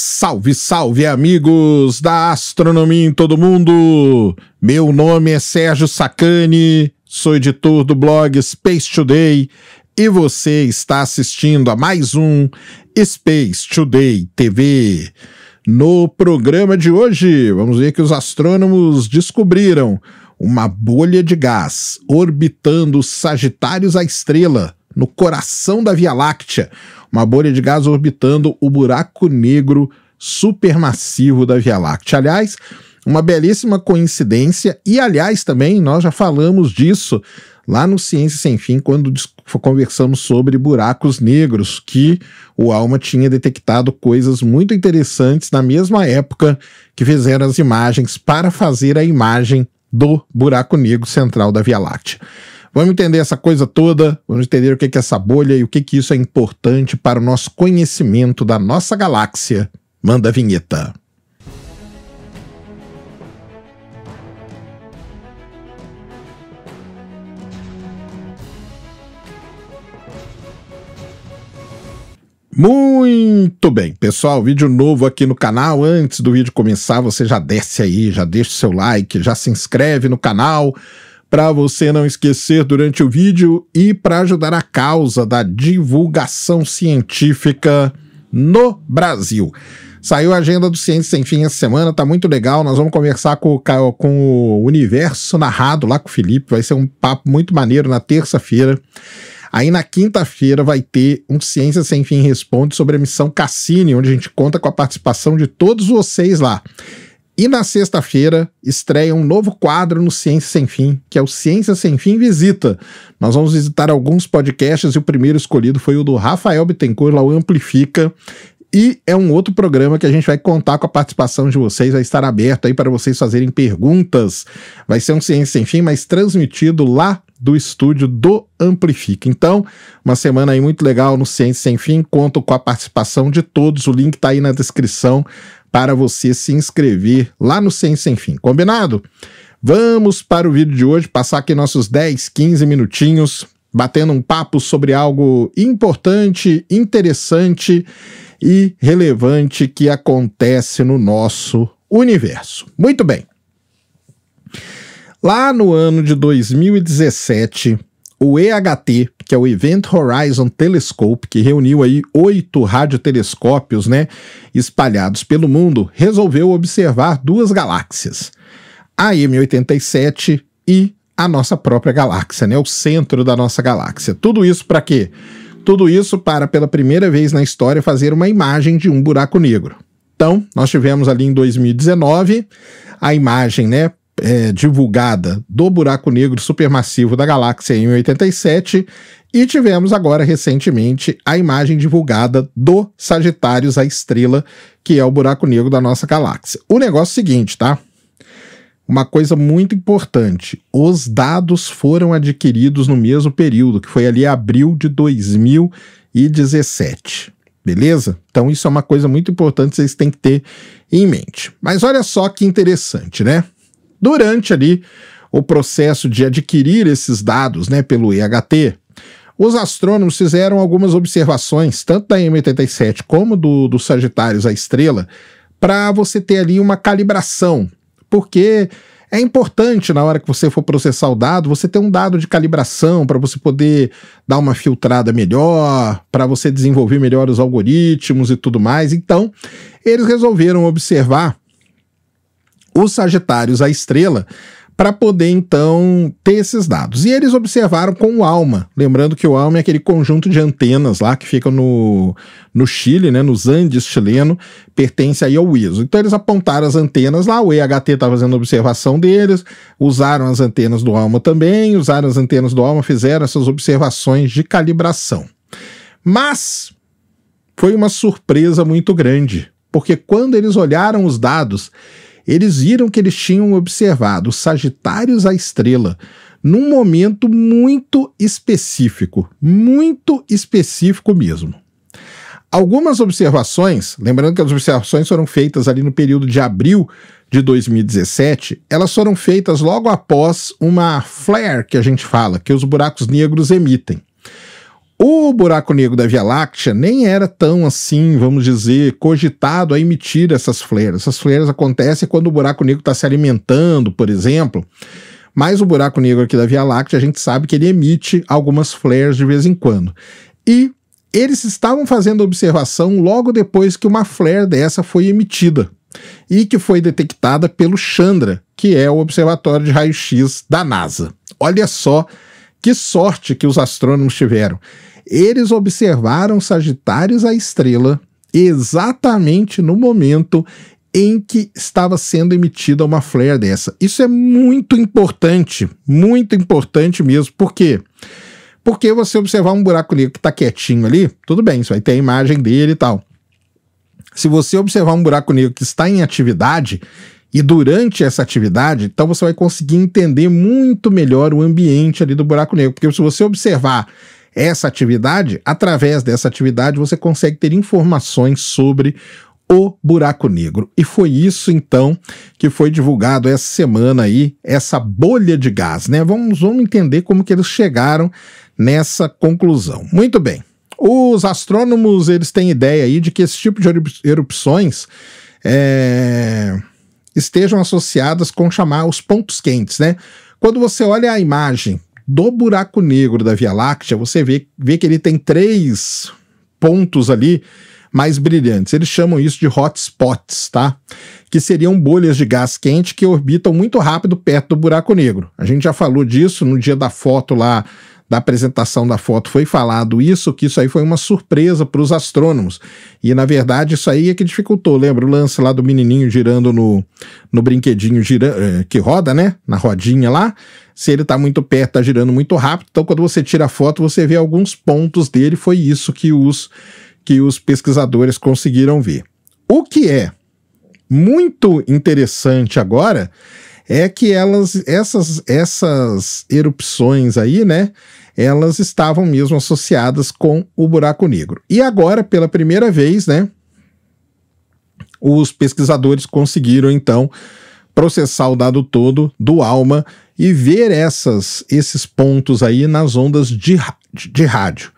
Salve, salve, amigos da astronomia em todo mundo! Meu nome é Sérgio Sacani, sou editor do blog Space Today e você está assistindo a mais um Space Today TV. No programa de hoje, vamos ver que os astrônomos descobriram uma bolha de gás orbitando Sagitários à estrela no coração da Via Láctea, uma bolha de gás orbitando o buraco negro supermassivo da Via Láctea. Aliás, uma belíssima coincidência, e aliás também nós já falamos disso lá no Ciência Sem Fim, quando conversamos sobre buracos negros, que o Alma tinha detectado coisas muito interessantes na mesma época que fizeram as imagens para fazer a imagem do buraco negro central da Via Láctea. Vamos entender essa coisa toda, vamos entender o que é essa bolha e o que, que isso é importante para o nosso conhecimento da nossa galáxia. Manda a vinheta. Muito bem, pessoal, vídeo novo aqui no canal. Antes do vídeo começar, você já desce aí, já deixa o seu like, já se inscreve no canal para você não esquecer durante o vídeo e para ajudar a causa da divulgação científica no Brasil. Saiu a agenda do Ciência Sem Fim essa semana, tá muito legal. Nós vamos conversar com o, com o Universo Narrado lá com o Felipe. Vai ser um papo muito maneiro na terça-feira. Aí na quinta-feira vai ter um Ciência Sem Fim Responde sobre a missão Cassini, onde a gente conta com a participação de todos vocês lá. E na sexta-feira estreia um novo quadro no Ciência Sem Fim, que é o Ciência Sem Fim Visita. Nós vamos visitar alguns podcasts e o primeiro escolhido foi o do Rafael Bittencourt, lá o Amplifica. E é um outro programa que a gente vai contar com a participação de vocês, vai estar aberto aí para vocês fazerem perguntas. Vai ser um Ciência Sem Fim, mas transmitido lá do estúdio do Amplifica. Então, uma semana aí muito legal no Ciência Sem Fim. Conto com a participação de todos. O link tá aí na descrição para você se inscrever lá no Sem Sem Fim. Combinado? Vamos para o vídeo de hoje, passar aqui nossos 10, 15 minutinhos batendo um papo sobre algo importante, interessante e relevante que acontece no nosso universo. Muito bem. Lá no ano de 2017, o EHT, que é o Event Horizon Telescope, que reuniu aí oito radiotelescópios, né, espalhados pelo mundo, resolveu observar duas galáxias, a M87 e a nossa própria galáxia, né, o centro da nossa galáxia. Tudo isso para quê? Tudo isso para, pela primeira vez na história, fazer uma imagem de um buraco negro. Então, nós tivemos ali em 2019 a imagem, né, é, divulgada do buraco negro supermassivo da galáxia em 87 e tivemos agora recentemente a imagem divulgada do Sagitários, a estrela, que é o buraco negro da nossa galáxia. O negócio é o seguinte, tá? Uma coisa muito importante: os dados foram adquiridos no mesmo período, que foi ali abril de 2017. Beleza? Então, isso é uma coisa muito importante, vocês têm que ter em mente. Mas olha só que interessante, né? durante ali o processo de adquirir esses dados né, pelo IHT, os astrônomos fizeram algumas observações, tanto da M87 como do, do Sagitários à estrela, para você ter ali uma calibração, porque é importante na hora que você for processar o dado, você ter um dado de calibração para você poder dar uma filtrada melhor, para você desenvolver melhor os algoritmos e tudo mais. Então, eles resolveram observar os Sagitários à estrela para poder então ter esses dados. E eles observaram com o ALMA, lembrando que o ALMA é aquele conjunto de antenas lá que fica no, no Chile, né, nos Andes chileno, pertence aí ao ISO. Então eles apontaram as antenas lá, o EHT está fazendo observação deles, usaram as antenas do ALMA também, usaram as antenas do ALMA, fizeram essas observações de calibração. Mas foi uma surpresa muito grande, porque quando eles olharam os dados, eles viram que eles tinham observado Sagitários à estrela num momento muito específico, muito específico mesmo. Algumas observações, lembrando que as observações foram feitas ali no período de abril de 2017, elas foram feitas logo após uma flare que a gente fala, que os buracos negros emitem. O buraco negro da Via Láctea nem era tão assim, vamos dizer, cogitado a emitir essas flares. Essas flares acontecem quando o buraco negro está se alimentando, por exemplo. Mas o buraco negro aqui da Via Láctea, a gente sabe que ele emite algumas flares de vez em quando. E eles estavam fazendo observação logo depois que uma flare dessa foi emitida e que foi detectada pelo Chandra, que é o observatório de raio-x da NASA. Olha só que sorte que os astrônomos tiveram! Eles observaram Sagitários a estrela exatamente no momento em que estava sendo emitida uma flare dessa. Isso é muito importante, muito importante mesmo. Por quê? Porque você observar um buraco negro que está quietinho ali, tudo bem, isso aí tem a imagem dele e tal. Se você observar um buraco negro que está em atividade, e durante essa atividade, então você vai conseguir entender muito melhor o ambiente ali do buraco negro, porque se você observar essa atividade, através dessa atividade você consegue ter informações sobre o buraco negro. E foi isso então que foi divulgado essa semana aí, essa bolha de gás, né? Vamos, vamos entender como que eles chegaram nessa conclusão. Muito bem. Os astrônomos, eles têm ideia aí de que esse tipo de erupções é, estejam associadas com chamar os pontos quentes, né? Quando você olha a imagem do buraco negro da Via Láctea, você vê, vê que ele tem três pontos ali mais brilhantes. Eles chamam isso de hotspots, tá? Que seriam bolhas de gás quente que orbitam muito rápido perto do buraco negro. A gente já falou disso no dia da foto lá da apresentação da foto foi falado isso, que isso aí foi uma surpresa para os astrônomos. E na verdade isso aí é que dificultou. Lembra o lance lá do menininho girando no, no brinquedinho gira, eh, que roda, né? Na rodinha lá. Se ele está muito perto, está girando muito rápido. Então quando você tira a foto, você vê alguns pontos dele. Foi isso que os, que os pesquisadores conseguiram ver. O que é muito interessante agora é que elas, essas, essas erupções aí, né? Elas estavam mesmo associadas com o buraco negro. E agora, pela primeira vez, né? Os pesquisadores conseguiram então processar o dado todo do ALMA e ver essas, esses pontos aí nas ondas de, de rádio.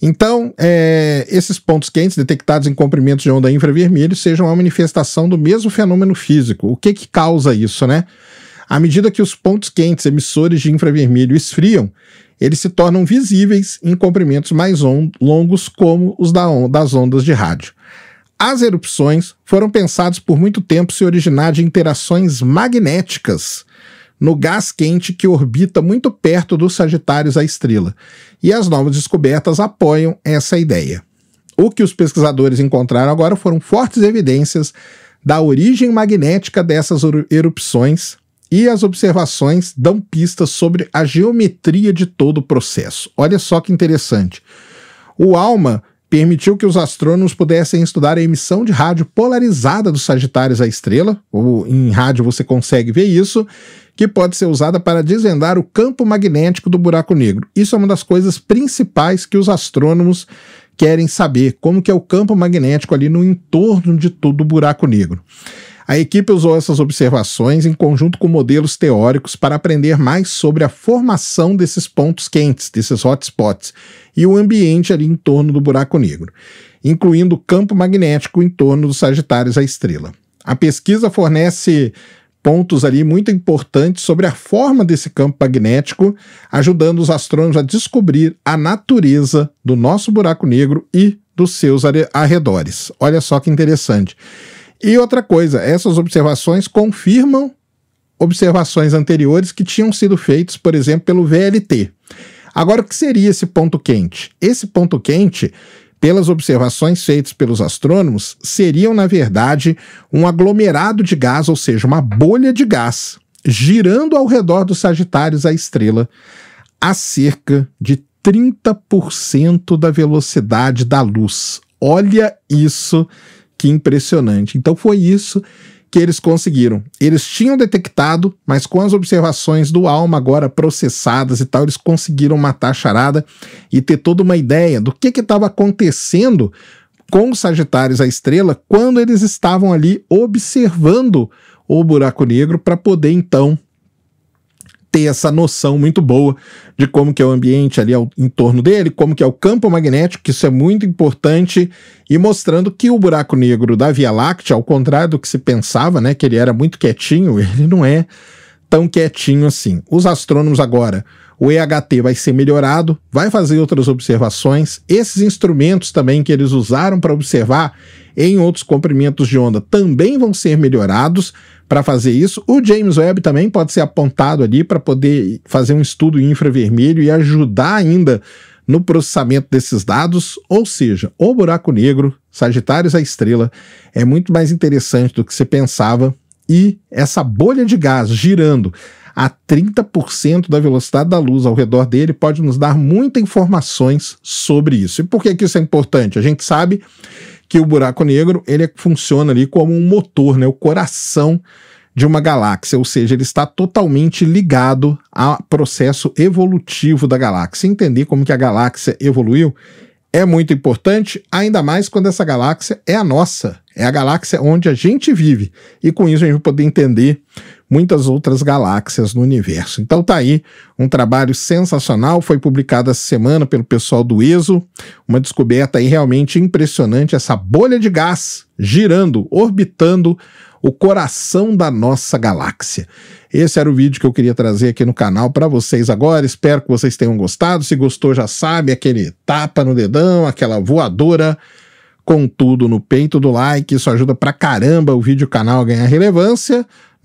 Então, é, esses pontos quentes detectados em comprimentos de onda infravermelhos sejam a manifestação do mesmo fenômeno físico. O que, que causa isso, né? À medida que os pontos quentes emissores de infravermelho esfriam, eles se tornam visíveis em comprimentos mais on longos, como os da on das ondas de rádio. As erupções foram pensadas por muito tempo se originar de interações magnéticas no gás quente que orbita muito perto dos Sagitários à estrela, e as novas descobertas apoiam essa ideia. O que os pesquisadores encontraram agora foram fortes evidências da origem magnética dessas erupções, e as observações dão pistas sobre a geometria de todo o processo. Olha só que interessante. O ALMA permitiu que os astrônomos pudessem estudar a emissão de rádio polarizada dos Sagitários à estrela, ou em rádio você consegue ver isso, que pode ser usada para desvendar o campo magnético do buraco negro. Isso é uma das coisas principais que os astrônomos querem saber, como que é o campo magnético ali no entorno de todo o buraco negro. A equipe usou essas observações em conjunto com modelos teóricos para aprender mais sobre a formação desses pontos quentes, desses hotspots, e o ambiente ali em torno do buraco negro, incluindo o campo magnético em torno dos Sagitários à estrela. A pesquisa fornece pontos ali muito importantes sobre a forma desse campo magnético, ajudando os astrônomos a descobrir a natureza do nosso buraco negro e dos seus arredores. Olha só que interessante. E outra coisa, essas observações confirmam observações anteriores que tinham sido feitas, por exemplo, pelo VLT. Agora, o que seria esse ponto quente? Esse ponto quente pelas observações feitas pelos astrônomos, seriam, na verdade, um aglomerado de gás, ou seja, uma bolha de gás, girando ao redor dos Sagitários a estrela a cerca de 30% da velocidade da luz. Olha isso, que impressionante. Então foi isso que eles conseguiram. Eles tinham detectado, mas com as observações do Alma agora processadas e tal, eles conseguiram matar a charada e ter toda uma ideia do que estava acontecendo com os Sagitários a Estrela quando eles estavam ali observando o buraco negro para poder então ter essa noção muito boa de como que é o ambiente ali ao, em torno dele, como que é o campo magnético, que isso é muito importante, e mostrando que o buraco negro da Via Láctea, ao contrário do que se pensava, né, que ele era muito quietinho, ele não é tão quietinho assim. Os astrônomos agora, o EHT vai ser melhorado, vai fazer outras observações. Esses instrumentos também que eles usaram para observar em outros comprimentos de onda também vão ser melhorados para fazer isso. O James Webb também pode ser apontado ali para poder fazer um estudo infravermelho e ajudar ainda no processamento desses dados, ou seja, o buraco negro, Sagitários a estrela, é muito mais interessante do que se pensava e essa bolha de gás girando a 30% da velocidade da luz ao redor dele pode nos dar muitas informações sobre isso. E por que, que isso é importante? A gente sabe que o buraco negro ele é funciona ali como um motor, né, o coração de uma galáxia, ou seja, ele está totalmente ligado ao processo evolutivo da galáxia. Entender como que a galáxia evoluiu é muito importante, ainda mais quando essa galáxia é a nossa, é a galáxia onde a gente vive. E com isso a gente vai poder entender muitas outras galáxias no universo. Então tá aí um trabalho sensacional, foi publicado essa semana pelo pessoal do ESO, uma descoberta aí realmente impressionante, essa bolha de gás girando, orbitando o coração da nossa galáxia. Esse era o vídeo que eu queria trazer aqui no canal para vocês agora. Espero que vocês tenham gostado. Se gostou, já sabe, aquele tapa no dedão, aquela voadora com tudo no peito do like. Isso ajuda pra caramba o vídeo canal a ganhar relevância.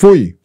Fui!